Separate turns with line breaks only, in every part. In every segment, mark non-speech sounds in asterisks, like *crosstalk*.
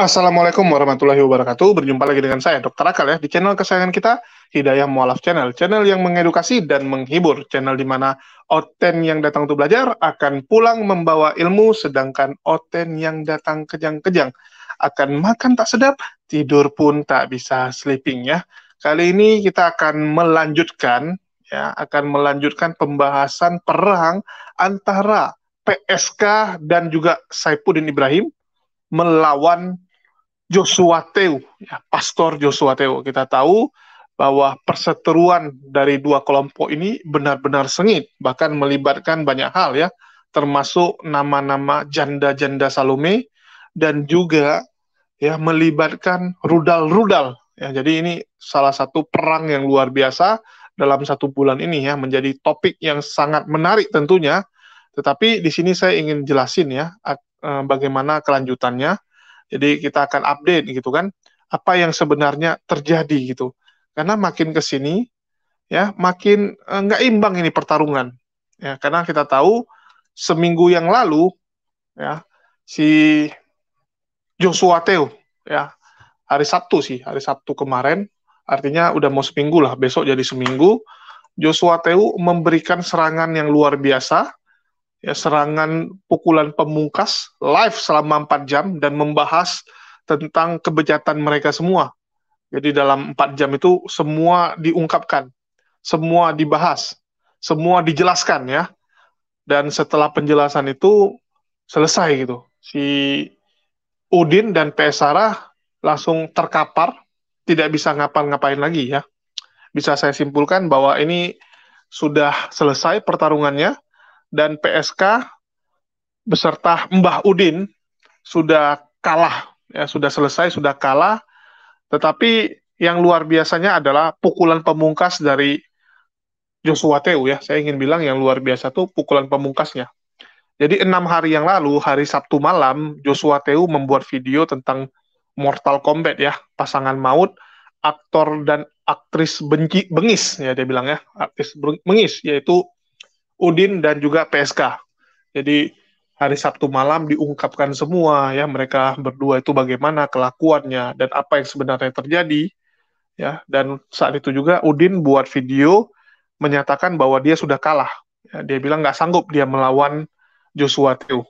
Assalamualaikum warahmatullahi wabarakatuh. Berjumpa lagi dengan saya, Dr. Akal ya, di channel kesayangan kita, Hidayah Mualaf Channel. Channel yang mengedukasi dan menghibur. Channel di mana Oten yang datang untuk belajar akan pulang membawa ilmu, sedangkan Oten yang datang kejang-kejang akan makan tak sedap, tidur pun tak bisa sleeping ya. Kali ini kita akan melanjutkan ya, akan melanjutkan pembahasan perang antara PSK dan juga Saipudin Ibrahim melawan Joshua Teo, ya, Pastor Joshua Teo. Kita tahu bahwa perseteruan dari dua kelompok ini benar-benar sengit, bahkan melibatkan banyak hal ya, termasuk nama-nama janda-janda Salome dan juga ya melibatkan rudal-rudal. Ya, jadi ini salah satu perang yang luar biasa dalam satu bulan ini ya menjadi topik yang sangat menarik tentunya. Tetapi di sini saya ingin jelasin ya eh, bagaimana kelanjutannya jadi kita akan update gitu kan apa yang sebenarnya terjadi gitu. Karena makin ke sini ya makin eh, nggak eh, imbang ini pertarungan. Ya, karena kita tahu seminggu yang lalu ya si Joshua Teo ya hari Sabtu sih, hari Sabtu kemarin artinya udah mau seminggu lah, besok jadi seminggu Joshua Teu memberikan serangan yang luar biasa ya, serangan pukulan pemungkas live selama 4 jam dan membahas tentang kebejatan mereka semua. Jadi dalam 4 jam itu semua diungkapkan, semua dibahas, semua dijelaskan ya. Dan setelah penjelasan itu selesai gitu. Si Udin dan PS Sarah langsung terkapar, tidak bisa ngapa-ngapain lagi ya. Bisa saya simpulkan bahwa ini sudah selesai pertarungannya dan PSK beserta Mbah Udin sudah kalah ya sudah selesai sudah kalah tetapi yang luar biasanya adalah pukulan pemungkas dari Joshua Teu ya saya ingin bilang yang luar biasa itu pukulan pemungkasnya jadi enam hari yang lalu hari Sabtu malam Joshua Teu membuat video tentang Mortal Kombat ya pasangan maut aktor dan aktris benci bengis ya dia bilang ya aktris bengis yaitu Udin dan juga PSK. Jadi hari Sabtu malam diungkapkan semua ya mereka berdua itu bagaimana kelakuannya dan apa yang sebenarnya terjadi ya dan saat itu juga Udin buat video menyatakan bahwa dia sudah kalah ya, dia bilang nggak sanggup dia melawan Joshua Teu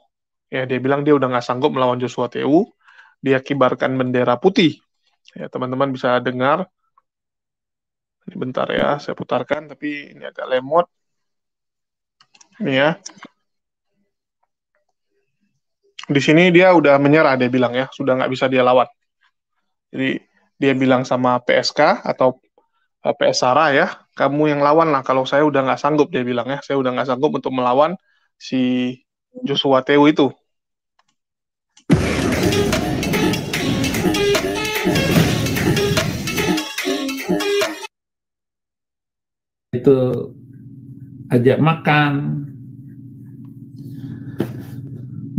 ya dia bilang dia udah nggak sanggup melawan Joshua Teu dia kibarkan bendera putih ya teman-teman bisa dengar Ini bentar ya saya putarkan tapi ini agak lemot Nih ya. Di sini dia udah menyerah dia bilang ya, sudah nggak bisa dia lawan. Jadi dia bilang sama PSK atau eh, PS Sara ya, kamu yang lawan lah. Kalau saya udah nggak sanggup dia bilang ya, saya udah nggak sanggup untuk melawan si Joshua Teo itu.
itu ajak makan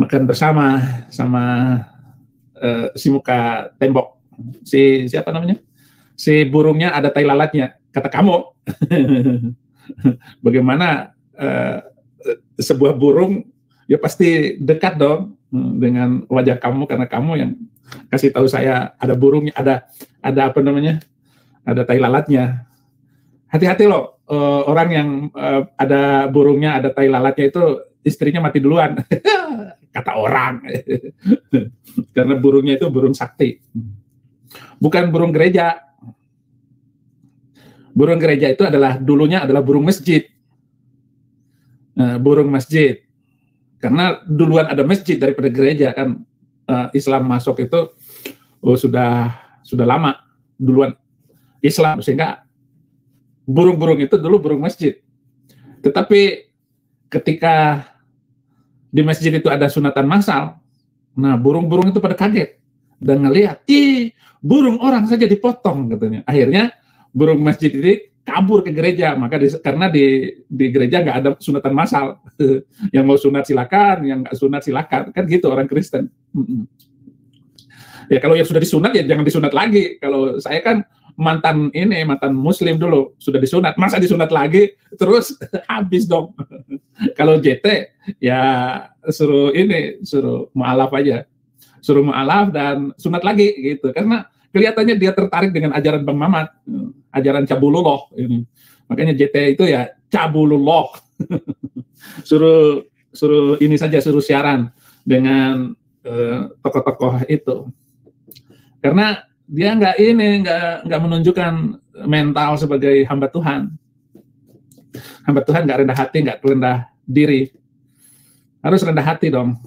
makan bersama sama uh, si muka tembok si siapa namanya si burungnya ada tai lalatnya kata kamu *laughs* bagaimana uh, sebuah burung ya pasti dekat dong dengan wajah kamu karena kamu yang kasih tahu saya ada burungnya ada ada apa namanya ada tai lalatnya hati-hati loh uh, orang yang uh, ada burungnya ada tai lalatnya itu istrinya mati duluan *laughs* kata orang. *laughs* Karena burungnya itu burung sakti. Bukan burung gereja. Burung gereja itu adalah dulunya adalah burung masjid. Eh, burung masjid. Karena duluan ada masjid daripada gereja kan eh, Islam masuk itu oh, sudah sudah lama duluan Islam sehingga burung-burung itu dulu burung masjid. Tetapi ketika di masjid itu ada sunatan massal. Nah, burung-burung itu pada kaget dan ngelihat, "Ih, burung orang saja dipotong," katanya. Akhirnya burung masjid ini kabur ke gereja, maka di, karena di di gereja nggak ada sunatan massal. *laughs* yang mau sunat silakan, yang nggak sunat silakan. Kan gitu orang Kristen. ya kalau yang sudah disunat ya jangan disunat lagi. Kalau saya kan mantan ini mantan muslim dulu sudah disunat masa disunat lagi terus *laughs* habis dong *laughs* kalau JT ya suruh ini suruh mualaf aja suruh mualaf dan sunat lagi gitu karena kelihatannya dia tertarik dengan ajaran Bang Mamat ajaran cabulullah ini gitu. makanya JT itu ya cabulullah *laughs* suruh suruh ini saja suruh siaran dengan eh, tokoh-tokoh eh, itu karena dia nggak ini nggak nggak menunjukkan mental sebagai hamba Tuhan hamba Tuhan nggak rendah hati nggak rendah diri harus rendah hati dong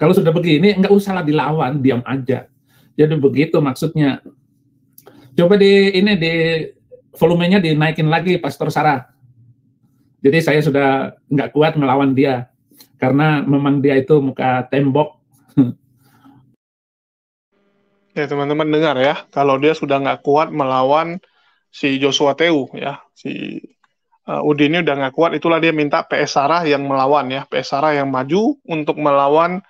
kalau sudah begini nggak usahlah dilawan diam aja jadi begitu maksudnya coba di ini di volumenya dinaikin lagi Pastor Sarah jadi saya sudah nggak kuat melawan dia karena memang dia itu muka tembok Ya
teman-teman dengar ya, kalau dia sudah nggak kuat melawan si Joshua Teu ya, si uh, eh, Udi ini udah nggak kuat, itulah dia minta PS Sarah yang melawan ya, PS Sarah yang maju untuk melawan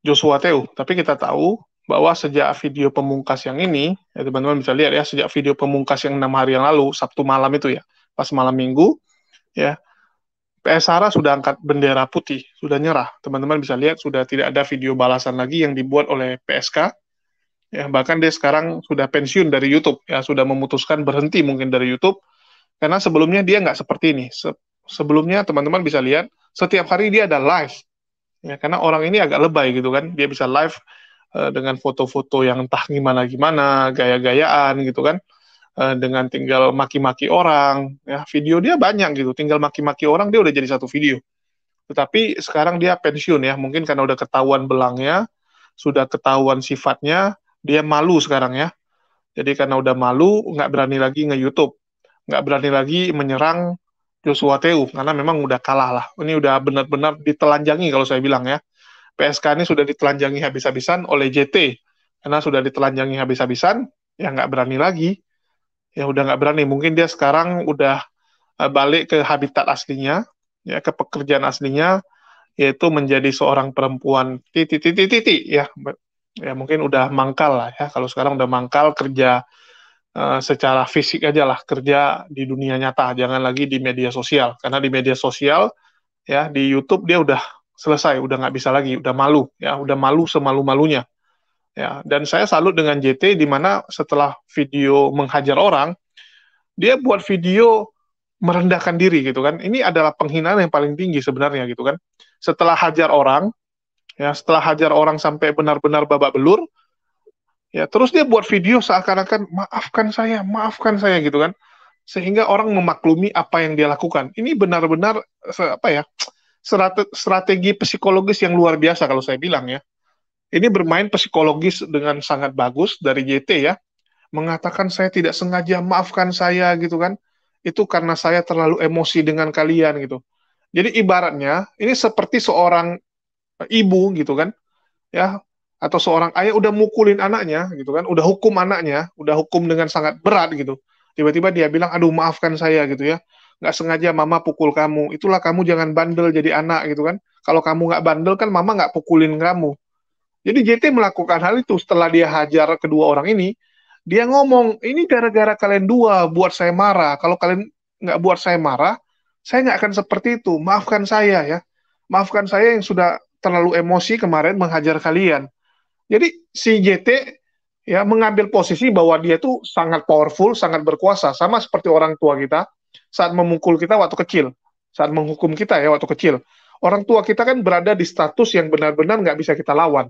Joshua Teu. Tapi kita tahu bahwa sejak video pemungkas yang ini, ya teman-teman bisa lihat ya, sejak video pemungkas yang enam hari yang lalu, Sabtu malam itu ya, pas malam minggu, ya PS Sarah sudah angkat bendera putih, sudah nyerah. Teman-teman bisa lihat sudah tidak ada video balasan lagi yang dibuat oleh PSK ya bahkan dia sekarang sudah pensiun dari YouTube ya sudah memutuskan berhenti mungkin dari YouTube karena sebelumnya dia nggak seperti ini Se sebelumnya teman-teman bisa lihat setiap hari dia ada live ya karena orang ini agak lebay gitu kan dia bisa live uh, dengan foto-foto yang entah gimana gimana gaya-gayaan gitu kan uh, dengan tinggal maki-maki orang ya video dia banyak gitu tinggal maki-maki orang dia udah jadi satu video tetapi sekarang dia pensiun ya mungkin karena udah ketahuan belangnya sudah ketahuan sifatnya dia malu sekarang ya. Jadi karena udah malu, nggak berani lagi nge-YouTube, nggak berani lagi menyerang Joshua Teu karena memang udah kalah lah. Ini udah benar-benar ditelanjangi kalau saya bilang ya. PSK ini sudah ditelanjangi habis-habisan oleh JT karena sudah ditelanjangi habis-habisan, ya nggak berani lagi. Ya udah nggak berani. Mungkin dia sekarang udah eh, balik ke habitat aslinya, ya ke pekerjaan aslinya, yaitu menjadi seorang perempuan titi titi titi ya ya mungkin udah mangkal lah ya kalau sekarang udah mangkal kerja uh, secara fisik aja lah kerja di dunia nyata jangan lagi di media sosial karena di media sosial ya di YouTube dia udah selesai udah nggak bisa lagi udah malu ya udah malu semalu malunya ya dan saya salut dengan JT di mana setelah video menghajar orang dia buat video merendahkan diri gitu kan ini adalah penghinaan yang paling tinggi sebenarnya gitu kan setelah hajar orang ya setelah hajar orang sampai benar-benar babak belur ya terus dia buat video seakan-akan maafkan saya maafkan saya gitu kan sehingga orang memaklumi apa yang dia lakukan ini benar-benar apa ya strategi psikologis yang luar biasa kalau saya bilang ya ini bermain psikologis dengan sangat bagus dari JT ya mengatakan saya tidak sengaja maafkan saya gitu kan itu karena saya terlalu emosi dengan kalian gitu jadi ibaratnya ini seperti seorang ibu gitu kan ya atau seorang ayah udah mukulin anaknya gitu kan udah hukum anaknya udah hukum dengan sangat berat gitu tiba-tiba dia bilang aduh maafkan saya gitu ya nggak sengaja mama pukul kamu itulah kamu jangan bandel jadi anak gitu kan kalau kamu nggak bandel kan mama nggak pukulin kamu jadi JT melakukan hal itu setelah dia hajar kedua orang ini dia ngomong ini gara-gara kalian dua buat saya marah kalau kalian nggak buat saya marah saya nggak akan seperti itu maafkan saya ya maafkan saya yang sudah terlalu emosi kemarin menghajar kalian. Jadi si JT ya mengambil posisi bahwa dia tuh sangat powerful, sangat berkuasa, sama seperti orang tua kita saat memukul kita waktu kecil, saat menghukum kita ya waktu kecil. Orang tua kita kan berada di status yang benar-benar nggak bisa kita lawan.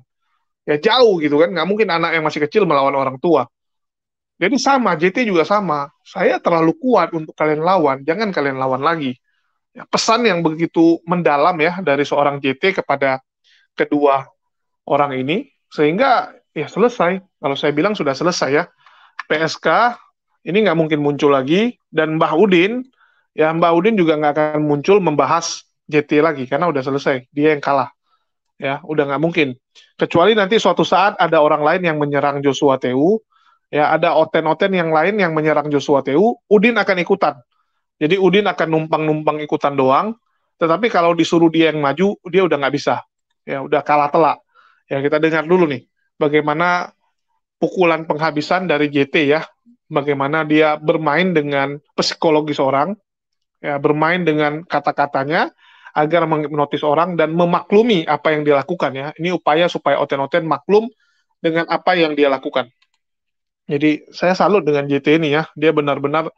Ya jauh gitu kan, nggak mungkin anak yang masih kecil melawan orang tua. Jadi sama, JT juga sama. Saya terlalu kuat untuk kalian lawan, jangan kalian lawan lagi. Ya, pesan yang begitu mendalam ya dari seorang JT kepada kedua orang ini sehingga ya selesai kalau saya bilang sudah selesai ya PSK ini nggak mungkin muncul lagi dan Mbah Udin ya Mbah Udin juga nggak akan muncul membahas JT lagi karena udah selesai dia yang kalah ya udah nggak mungkin kecuali nanti suatu saat ada orang lain yang menyerang Joshua TU ya ada oten-oten yang lain yang menyerang Joshua TU Udin akan ikutan jadi Udin akan numpang-numpang ikutan doang. Tetapi kalau disuruh dia yang maju, dia udah nggak bisa. Ya udah kalah telak. Ya kita dengar dulu nih bagaimana pukulan penghabisan dari JT ya. Bagaimana dia bermain dengan psikologis orang, ya bermain dengan kata-katanya agar menotis orang dan memaklumi apa yang dilakukan ya. Ini upaya supaya Oten-Oten maklum dengan apa yang dia lakukan. Jadi saya salut dengan JT ini ya. Dia benar-benar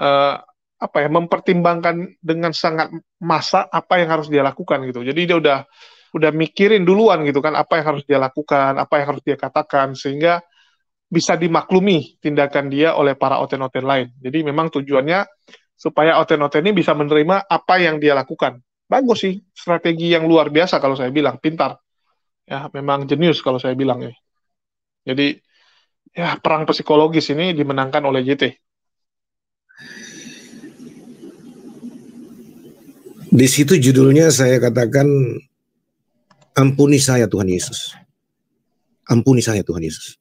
eh, apa ya mempertimbangkan dengan sangat masa apa yang harus dia lakukan gitu. Jadi dia udah udah mikirin duluan gitu kan apa yang harus dia lakukan, apa yang harus dia katakan sehingga bisa dimaklumi tindakan dia oleh para oten-oten lain. Jadi memang tujuannya supaya oten-oten ini bisa menerima apa yang dia lakukan. Bagus sih, strategi yang luar biasa kalau saya bilang, pintar. Ya, memang jenius kalau saya bilang ya. Jadi ya perang psikologis ini dimenangkan oleh JT.
Di situ judulnya saya katakan ampuni saya Tuhan Yesus. Ampuni saya Tuhan Yesus.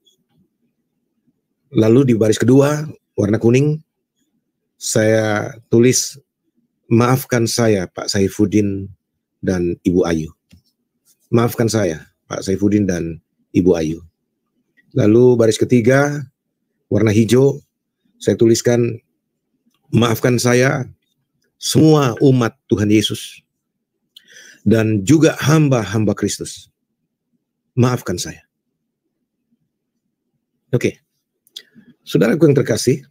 Lalu di baris kedua warna kuning saya tulis maafkan saya Pak Saifuddin dan Ibu Ayu. Maafkan saya Pak Saifuddin dan Ibu Ayu. Lalu baris ketiga warna hijau saya tuliskan maafkan saya semua umat Tuhan Yesus dan juga hamba-hamba Kristus. Maafkan saya. Oke. Okay. Saudaraku yang terkasih,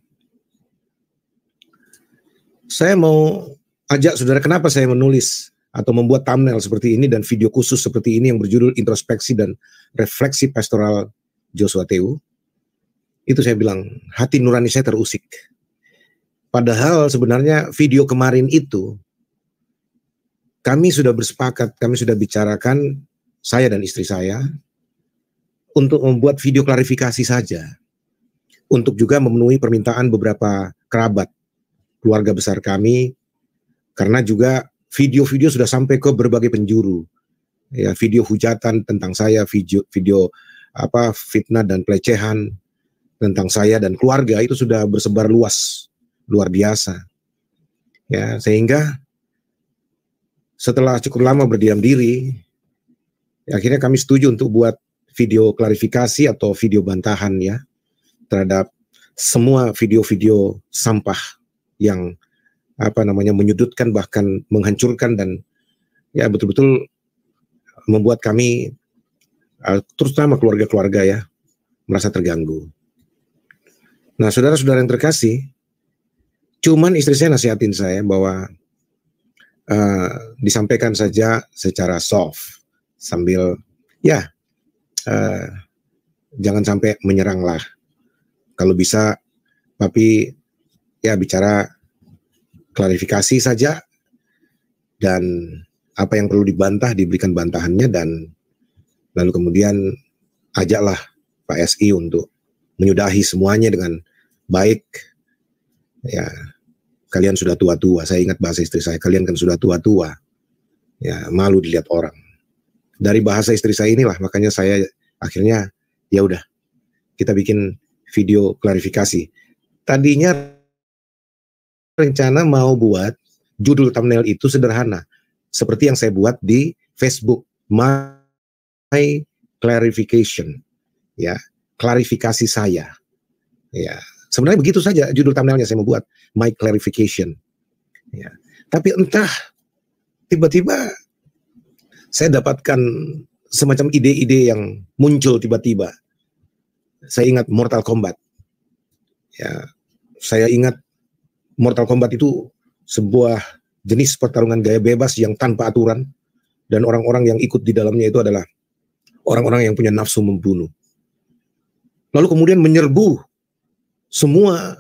saya mau ajak saudara kenapa saya menulis atau membuat thumbnail seperti ini dan video khusus seperti ini yang berjudul introspeksi dan refleksi pastoral Joshua Teu. Itu saya bilang hati nurani saya terusik Padahal sebenarnya video kemarin itu kami sudah bersepakat, kami sudah bicarakan saya dan istri saya untuk membuat video klarifikasi saja. Untuk juga memenuhi permintaan beberapa kerabat, keluarga besar kami karena juga video-video sudah sampai ke berbagai penjuru. Ya, video hujatan tentang saya, video video apa fitnah dan pelecehan tentang saya dan keluarga itu sudah bersebar luas luar biasa. Ya, sehingga setelah cukup lama berdiam diri, akhirnya kami setuju untuk buat video klarifikasi atau video bantahan ya terhadap semua video-video sampah yang apa namanya menyudutkan bahkan menghancurkan dan ya betul-betul membuat kami eh, terutama keluarga-keluarga ya merasa terganggu. Nah, saudara-saudara yang terkasih, Cuman istri saya nasihatin saya bahwa uh, disampaikan saja secara soft sambil ya uh, jangan sampai menyerang lah Kalau bisa, tapi ya bicara klarifikasi saja dan apa yang perlu dibantah diberikan bantahannya dan lalu kemudian ajaklah Pak SI untuk menyudahi semuanya dengan baik ya kalian sudah tua-tua. Saya ingat bahasa istri saya, kalian kan sudah tua-tua. Ya, malu dilihat orang. Dari bahasa istri saya inilah makanya saya akhirnya ya udah kita bikin video klarifikasi. Tadinya rencana mau buat judul thumbnail itu sederhana seperti yang saya buat di Facebook my clarification ya klarifikasi saya ya Sebenarnya begitu saja judul thumbnailnya saya mau buat my clarification. Ya. Tapi entah tiba-tiba saya dapatkan semacam ide-ide yang muncul tiba-tiba. Saya ingat Mortal Kombat. Ya, saya ingat Mortal Kombat itu sebuah jenis pertarungan gaya bebas yang tanpa aturan dan orang-orang yang ikut di dalamnya itu adalah orang-orang yang punya nafsu membunuh. Lalu kemudian menyerbu semua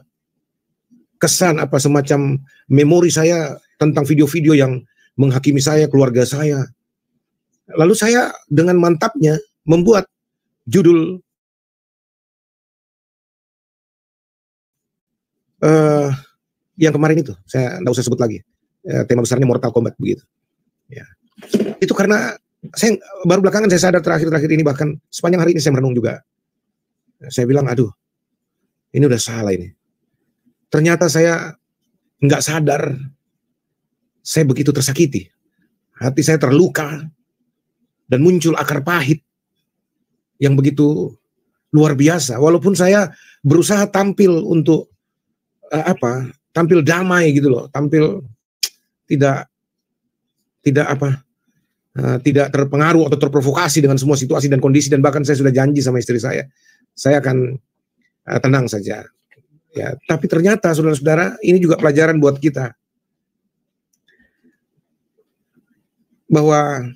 kesan apa semacam memori saya tentang video-video yang menghakimi saya, keluarga saya. Lalu saya dengan mantapnya membuat judul uh, yang kemarin itu saya tidak usah sebut lagi uh, tema besarnya Mortal Kombat begitu ya itu karena saya baru belakangan saya sadar terakhir-terakhir ini bahkan sepanjang hari ini saya merenung juga saya bilang aduh ini udah salah ini. Ternyata saya nggak sadar. Saya begitu tersakiti. Hati saya terluka. Dan muncul akar pahit. Yang begitu luar biasa. Walaupun saya berusaha tampil untuk uh, apa? Tampil damai gitu loh. Tampil tidak tidak apa uh, tidak terpengaruh atau terprovokasi dengan semua situasi dan kondisi dan bahkan saya sudah janji sama istri saya saya akan uh, tenang saja. Ya, tapi ternyata saudara-saudara ini juga pelajaran buat kita bahwa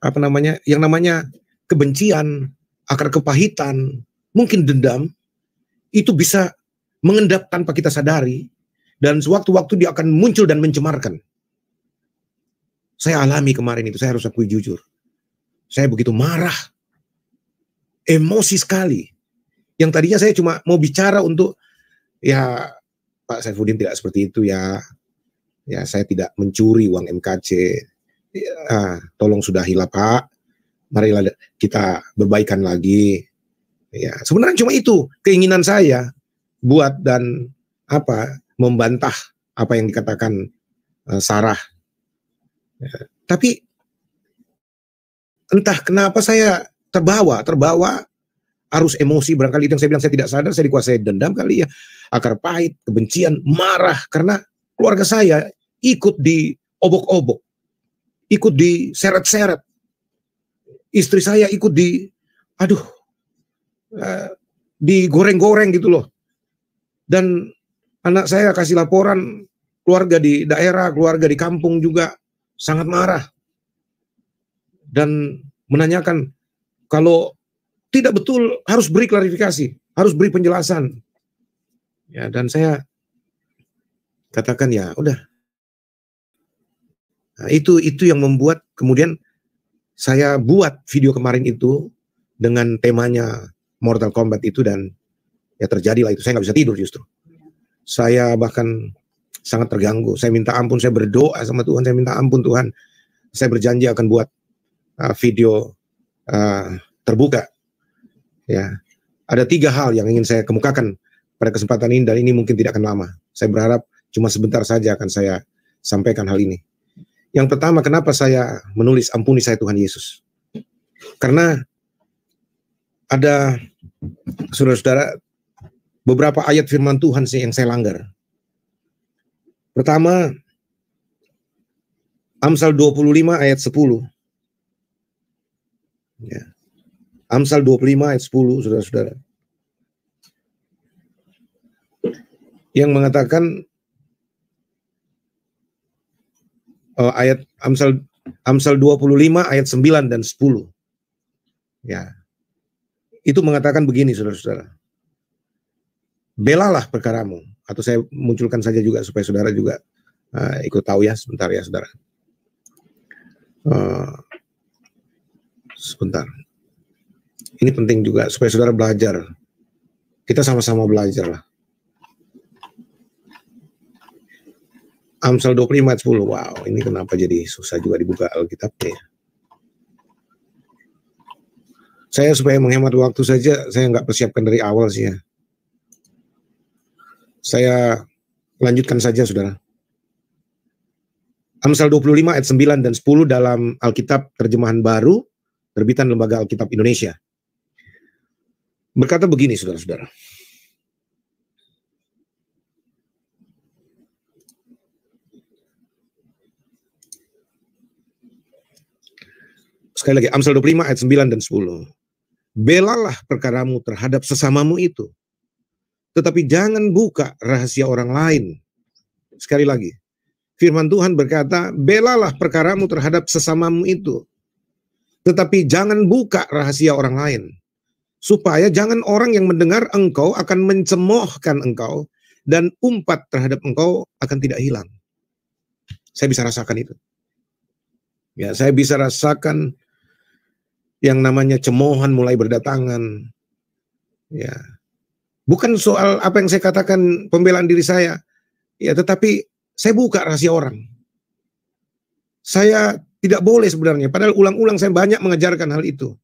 apa namanya yang namanya kebencian, akar kepahitan, mungkin dendam itu bisa mengendap tanpa kita sadari dan sewaktu-waktu dia akan muncul dan mencemarkan. Saya alami kemarin itu, saya harus akui jujur. Saya begitu marah, emosi sekali, yang tadinya saya cuma mau bicara untuk ya Pak Saifuddin tidak seperti itu ya. Ya saya tidak mencuri uang MKC. Ya, tolong sudahilah Pak. Marilah kita berbaikan lagi. Ya, sebenarnya cuma itu keinginan saya buat dan apa membantah apa yang dikatakan uh, Sarah. Ya, tapi entah kenapa saya terbawa, terbawa arus emosi barangkali itu yang saya bilang saya tidak sadar saya dikuasai dendam kali ya akar pahit kebencian marah karena keluarga saya ikut di obok-obok ikut di seret-seret istri saya ikut di aduh uh, digoreng-goreng gitu loh dan anak saya kasih laporan keluarga di daerah keluarga di kampung juga sangat marah dan menanyakan kalau tidak betul harus beri klarifikasi, harus beri penjelasan. Ya, dan saya katakan ya udah. Nah, itu itu yang membuat kemudian saya buat video kemarin itu dengan temanya Mortal Kombat itu dan ya terjadilah itu saya nggak bisa tidur justru. Saya bahkan sangat terganggu. Saya minta ampun, saya berdoa sama Tuhan, saya minta ampun Tuhan. Saya berjanji akan buat uh, video uh, terbuka Ya, ada tiga hal yang ingin saya kemukakan pada kesempatan ini dan ini mungkin tidak akan lama. Saya berharap cuma sebentar saja akan saya sampaikan hal ini. Yang pertama, kenapa saya menulis ampuni saya Tuhan Yesus? Karena ada saudara-saudara beberapa ayat firman Tuhan sih yang saya langgar. Pertama, Amsal 25 ayat 10. Ya. Amsal 25 ayat 10 Saudara-saudara. Yang mengatakan uh, ayat Amsal Amsal 25 ayat 9 dan 10. Ya. Itu mengatakan begini Saudara-saudara. Belalah perkaramu atau saya munculkan saja juga supaya saudara juga uh, ikut tahu ya sebentar ya saudara. Uh, sebentar. Ini penting juga supaya saudara belajar. Kita sama-sama belajar lah. Amsal 25 ayat 10. Wow, ini kenapa jadi susah juga dibuka Alkitabnya Saya supaya menghemat waktu saja, saya nggak persiapkan dari awal sih ya. Saya lanjutkan saja saudara. Amsal 25 ayat 9 dan 10 dalam Alkitab terjemahan baru terbitan Lembaga Alkitab Indonesia berkata begini saudara-saudara. Sekali lagi, Amsal 25 ayat 9 dan 10. Belalah perkaramu terhadap sesamamu itu. Tetapi jangan buka rahasia orang lain. Sekali lagi, firman Tuhan berkata, belalah perkaramu terhadap sesamamu itu. Tetapi jangan buka rahasia orang lain supaya jangan orang yang mendengar engkau akan mencemohkan engkau dan umpat terhadap engkau akan tidak hilang. Saya bisa rasakan itu. Ya, saya bisa rasakan yang namanya cemohan mulai berdatangan. Ya. Bukan soal apa yang saya katakan pembelaan diri saya. Ya, tetapi saya buka rahasia orang. Saya tidak boleh sebenarnya, padahal ulang-ulang saya banyak mengejarkan hal itu.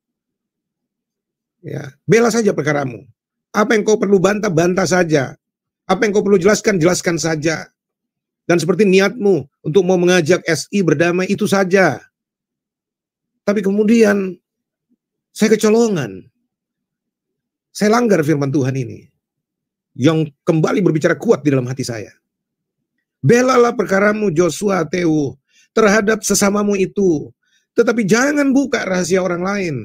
Ya, bela saja perkaramu. Apa yang kau perlu bantah, bantah saja. Apa yang kau perlu jelaskan, jelaskan saja. Dan seperti niatmu untuk mau mengajak SI berdamai itu saja. Tapi kemudian saya kecolongan. Saya langgar firman Tuhan ini. Yang kembali berbicara kuat di dalam hati saya. Belalah perkaramu Joshua Teu terhadap sesamamu itu. Tetapi jangan buka rahasia orang lain.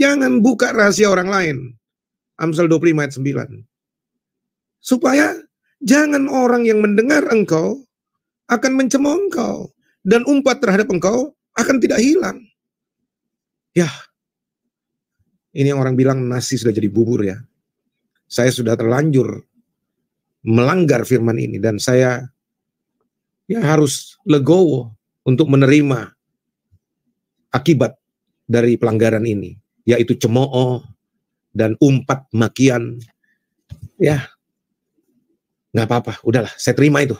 Jangan buka rahasia orang lain. Amsal 25 ayat 9. Supaya jangan orang yang mendengar engkau akan mencemooh engkau dan umpat terhadap engkau akan tidak hilang. Ya. Ini yang orang bilang nasi sudah jadi bubur ya. Saya sudah terlanjur melanggar firman ini dan saya ya harus legowo untuk menerima akibat dari pelanggaran ini yaitu cemooh dan umpat makian. Ya, nggak apa-apa, udahlah, saya terima itu.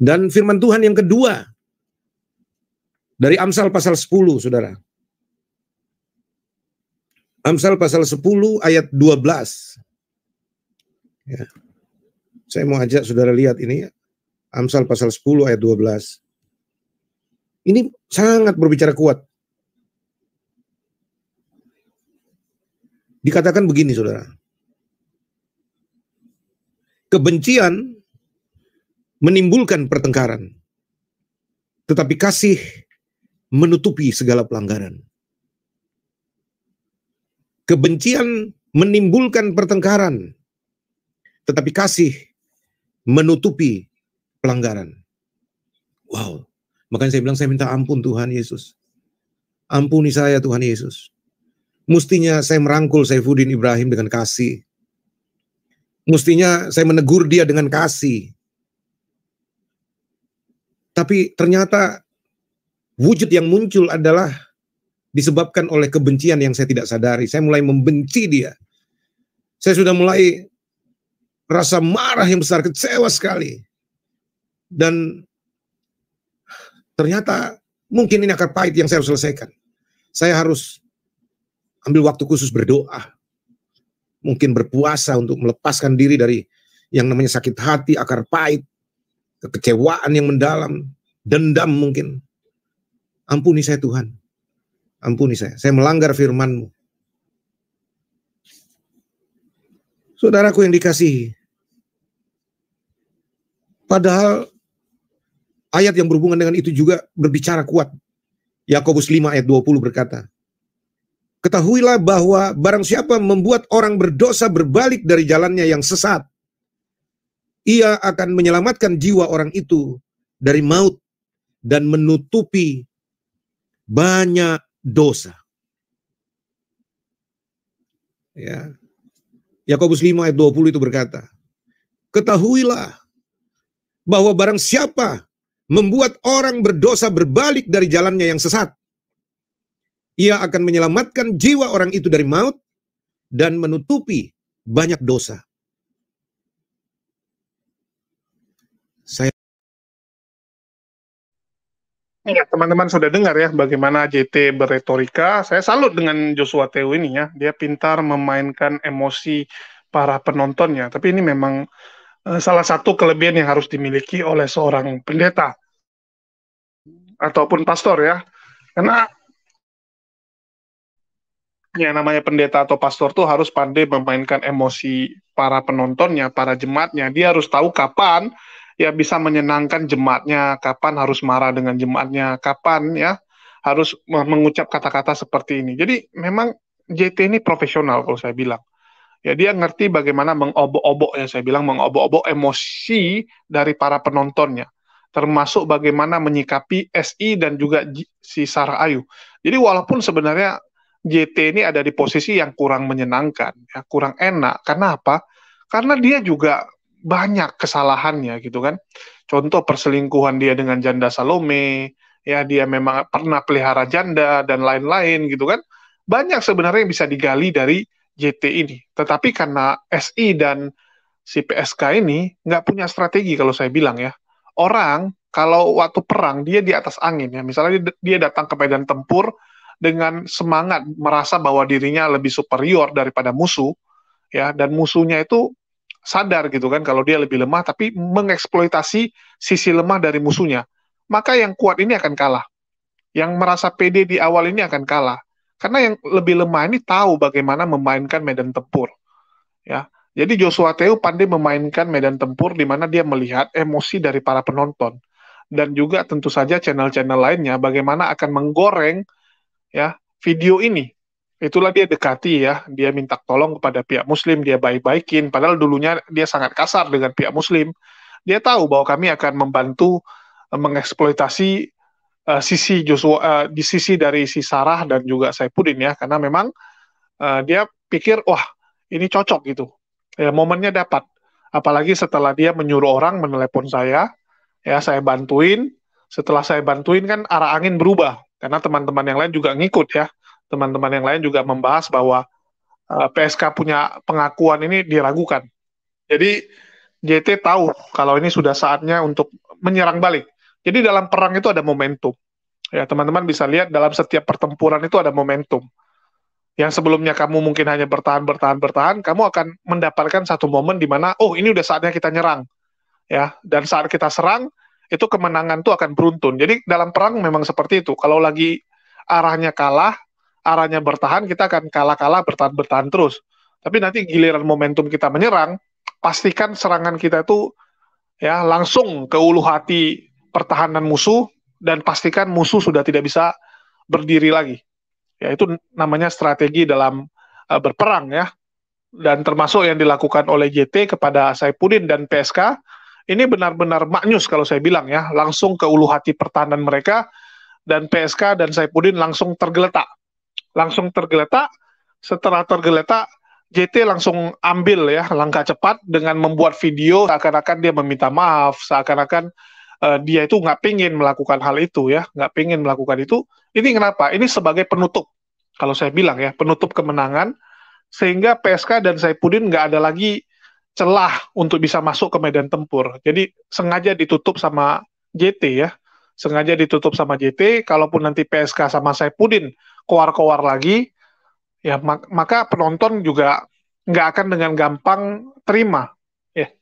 Dan firman Tuhan yang kedua dari Amsal pasal 10, saudara. Amsal pasal 10 ayat 12. Ya. Saya mau ajak saudara lihat ini ya. Amsal pasal 10 ayat 12. Ini sangat berbicara kuat Dikatakan begini saudara. Kebencian menimbulkan pertengkaran. Tetapi kasih menutupi segala pelanggaran. Kebencian menimbulkan pertengkaran. Tetapi kasih menutupi pelanggaran. Wow. Makanya saya bilang saya minta ampun Tuhan Yesus. Ampuni saya Tuhan Yesus. Mustinya saya merangkul Saifuddin Ibrahim dengan kasih. Mustinya saya menegur dia dengan kasih. Tapi ternyata wujud yang muncul adalah disebabkan oleh kebencian yang saya tidak sadari. Saya mulai membenci dia. Saya sudah mulai rasa marah yang besar, kecewa sekali. Dan ternyata mungkin ini akar pahit yang saya harus selesaikan. Saya harus ambil waktu khusus berdoa, mungkin berpuasa untuk melepaskan diri dari yang namanya sakit hati, akar pahit, kekecewaan yang mendalam, dendam mungkin. Ampuni saya Tuhan, ampuni saya, saya melanggar firman-Mu. Saudaraku yang dikasihi, padahal ayat yang berhubungan dengan itu juga berbicara kuat. Yakobus 5 ayat 20 berkata, Ketahuilah bahwa barang siapa membuat orang berdosa berbalik dari jalannya yang sesat, ia akan menyelamatkan jiwa orang itu dari maut dan menutupi banyak dosa. Ya. Yakobus 5 ayat 20 itu berkata, "Ketahuilah bahwa barang siapa membuat orang berdosa berbalik dari jalannya yang sesat, ia akan menyelamatkan jiwa orang itu dari maut dan menutupi banyak dosa. Saya
Ya, teman-teman sudah dengar ya bagaimana JT berretorika. Saya salut dengan Joshua Teo ini ya. Dia pintar memainkan emosi para penontonnya. Tapi ini memang eh, salah satu kelebihan yang harus dimiliki oleh seorang pendeta ataupun pastor ya. Karena Ya namanya pendeta atau pastor tuh harus pandai memainkan emosi para penontonnya, para jemaatnya. Dia harus tahu kapan ya bisa menyenangkan jemaatnya, kapan harus marah dengan jemaatnya, kapan ya harus mengucap kata-kata seperti ini. Jadi memang JT ini profesional kalau saya bilang. Ya dia ngerti bagaimana mengobok-obok ya saya bilang mengobok-obok emosi dari para penontonnya termasuk bagaimana menyikapi SI dan juga si Sarah Ayu. Jadi walaupun sebenarnya JT ini ada di posisi yang kurang menyenangkan, ya, kurang enak. Karena apa? Karena dia juga banyak kesalahannya gitu kan. Contoh perselingkuhan dia dengan janda Salome, ya dia memang pernah pelihara janda dan lain-lain gitu kan. Banyak sebenarnya yang bisa digali dari JT ini. Tetapi karena SI dan si PSK ini nggak punya strategi kalau saya bilang ya. Orang kalau waktu perang dia di atas angin ya. Misalnya dia datang ke medan tempur, dengan semangat merasa bahwa dirinya lebih superior daripada musuh ya dan musuhnya itu sadar gitu kan kalau dia lebih lemah tapi mengeksploitasi sisi lemah dari musuhnya maka yang kuat ini akan kalah yang merasa pede di awal ini akan kalah karena yang lebih lemah ini tahu bagaimana memainkan medan tempur ya jadi Joshua Teu pandai memainkan medan tempur di mana dia melihat emosi dari para penonton dan juga tentu saja channel-channel lainnya bagaimana akan menggoreng ya video ini itulah dia dekati ya dia minta tolong kepada pihak muslim dia baik-baikin padahal dulunya dia sangat kasar dengan pihak muslim dia tahu bahwa kami akan membantu eh, mengeksploitasi uh, sisi Joshua uh, di sisi dari si Sarah dan juga Saipudin ya karena memang uh, dia pikir wah ini cocok gitu ya momennya dapat apalagi setelah dia menyuruh orang menelepon saya ya saya bantuin setelah saya bantuin kan arah angin berubah karena teman-teman yang lain juga ngikut ya. Teman-teman yang lain juga membahas bahwa uh, eh, PSK punya pengakuan ini diragukan. Jadi JT tahu kalau ini sudah saatnya untuk menyerang balik. Jadi dalam perang itu ada momentum. Ya, teman-teman bisa lihat dalam setiap pertempuran itu ada momentum. Yang sebelumnya kamu mungkin hanya bertahan bertahan bertahan, kamu akan mendapatkan satu momen di mana oh ini udah saatnya kita nyerang. Ya, dan saat kita serang, itu kemenangan tuh akan beruntun. Jadi dalam perang memang seperti itu. Kalau lagi arahnya kalah, arahnya bertahan, kita akan kalah-kalah bertahan-bertahan terus. Tapi nanti giliran momentum kita menyerang, pastikan serangan kita itu ya langsung ke ulu hati pertahanan musuh dan pastikan musuh sudah tidak bisa berdiri lagi. Ya itu namanya strategi dalam uh, berperang ya. Dan termasuk yang dilakukan oleh JT kepada Saipudin dan PSK ini benar-benar maknyus kalau saya bilang ya, langsung ke ulu hati pertahanan mereka dan PSK dan Saipudin langsung tergeletak. Langsung tergeletak, setelah tergeletak JT langsung ambil ya langkah cepat dengan membuat video seakan-akan dia meminta maaf, seakan-akan uh, dia itu nggak pingin melakukan hal itu ya, nggak pingin melakukan itu. Ini kenapa? Ini sebagai penutup, kalau saya bilang ya, penutup kemenangan, sehingga PSK dan Saipudin nggak ada lagi celah untuk bisa masuk ke medan tempur. Jadi sengaja ditutup sama JT ya. Sengaja ditutup sama JT, kalaupun nanti PSK sama saya Saipudin keluar-keluar lagi, ya mak maka penonton juga nggak akan dengan gampang terima. ya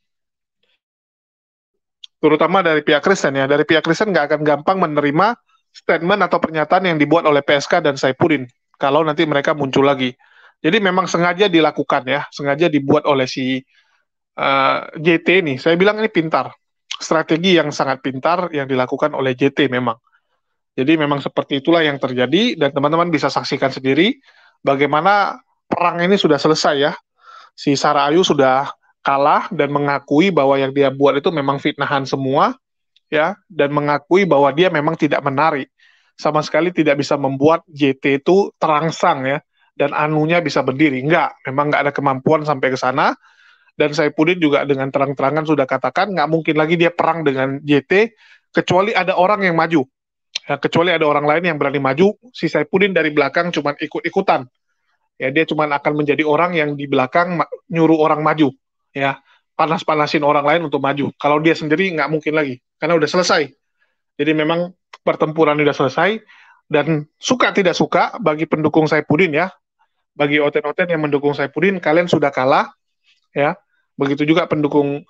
Terutama dari pihak Kristen ya. Dari pihak Kristen nggak akan gampang menerima statement atau pernyataan yang dibuat oleh PSK dan Saipudin kalau nanti mereka muncul lagi. Jadi memang sengaja dilakukan ya, sengaja dibuat oleh si Eh, JT nih, saya bilang ini pintar. Strategi yang sangat pintar yang dilakukan oleh JT memang. Jadi memang seperti itulah yang terjadi dan teman-teman bisa saksikan sendiri bagaimana perang ini sudah selesai ya. Si Sarah Ayu sudah kalah dan mengakui bahwa yang dia buat itu memang fitnahan semua ya dan mengakui bahwa dia memang tidak menarik. Sama sekali tidak bisa membuat JT itu terangsang ya dan anunya bisa berdiri. Enggak, memang enggak ada kemampuan sampai ke sana dan saya Saipudin juga dengan terang-terangan sudah katakan nggak mungkin lagi dia perang dengan JT kecuali ada orang yang maju. Ya, kecuali ada orang lain yang berani maju, si Saipudin dari belakang cuma ikut-ikutan. Ya, dia cuma akan menjadi orang yang di belakang nyuruh orang maju, ya. Panas-panasin orang lain untuk maju. Kalau dia sendiri nggak mungkin lagi karena udah selesai. Jadi memang pertempuran sudah selesai dan suka tidak suka bagi pendukung Saipudin ya. Bagi oten-oten yang mendukung Saipudin, kalian sudah kalah ya Begitu juga pendukung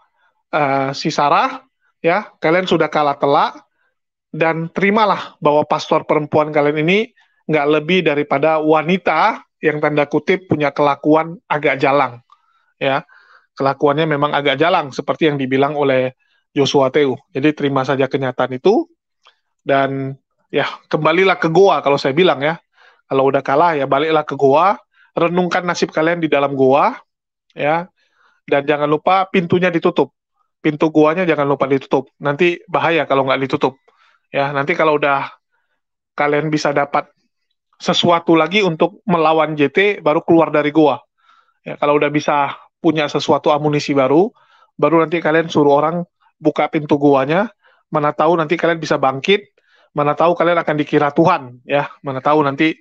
uh, si Sarah, ya kalian sudah kalah telak dan terimalah bahwa pastor perempuan kalian ini nggak lebih daripada wanita yang tanda kutip punya kelakuan agak jalang, ya kelakuannya memang agak jalang seperti yang dibilang oleh Joshua Teu. Jadi terima saja kenyataan itu dan ya kembalilah ke goa kalau saya bilang ya. Kalau udah kalah ya baliklah ke goa, renungkan nasib kalian di dalam goa ya dan jangan lupa pintunya ditutup pintu guanya jangan lupa ditutup nanti bahaya kalau nggak ditutup ya nanti kalau udah kalian bisa dapat sesuatu lagi untuk melawan JT baru keluar dari gua ya kalau udah bisa punya sesuatu amunisi baru baru nanti kalian suruh orang buka pintu guanya mana tahu nanti kalian bisa bangkit mana tahu kalian akan dikira Tuhan ya mana tahu nanti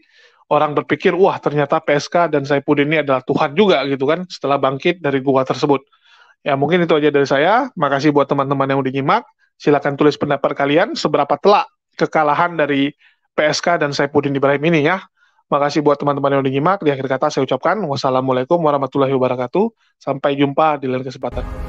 orang berpikir wah ternyata PSK dan Saipudin ini adalah Tuhan juga gitu kan setelah bangkit dari gua tersebut. Ya mungkin itu aja dari saya. Makasih buat teman-teman yang udah nyimak. Silahkan tulis pendapat kalian seberapa telak kekalahan dari PSK dan Saipudin Ibrahim ini ya. Makasih buat teman-teman yang udah nyimak. Di akhir kata saya ucapkan wassalamualaikum warahmatullahi wabarakatuh. Sampai jumpa di lain kesempatan.